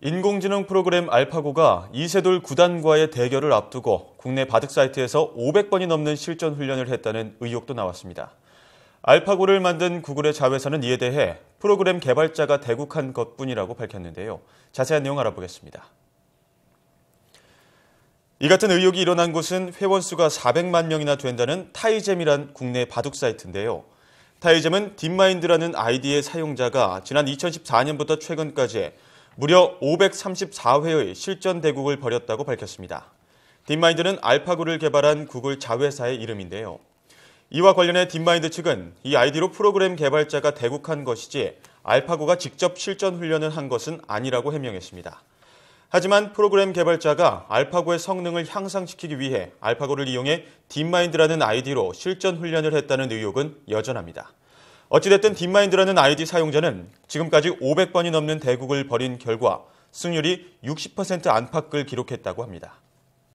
인공지능 프로그램 알파고가 이세돌 구단과의 대결을 앞두고 국내 바둑 사이트에서 500번이 넘는 실전 훈련을 했다는 의혹도 나왔습니다. 알파고를 만든 구글의 자회사는 이에 대해 프로그램 개발자가 대국한 것뿐이라고 밝혔는데요. 자세한 내용 알아보겠습니다. 이 같은 의혹이 일어난 곳은 회원수가 400만 명이나 된다는 타이젬이란 국내 바둑 사이트인데요. 타이젬은 딥마인드라는 아이디의 사용자가 지난 2014년부터 최근까지 무려 534회의 실전 대국을 벌였다고 밝혔습니다. 딥마인드는 알파고를 개발한 구글 자회사의 이름인데요. 이와 관련해 딥마인드 측은 이 아이디로 프로그램 개발자가 대국한 것이지 알파고가 직접 실전 훈련을 한 것은 아니라고 해명했습니다. 하지만 프로그램 개발자가 알파고의 성능을 향상시키기 위해 알파고를 이용해 딥마인드라는 아이디로 실전 훈련을 했다는 의혹은 여전합니다. 어찌됐든 딥마인드라는 아이디 사용자는 지금까지 500번이 넘는 대국을 벌인 결과 승률이 60% 안팎을 기록했다고 합니다.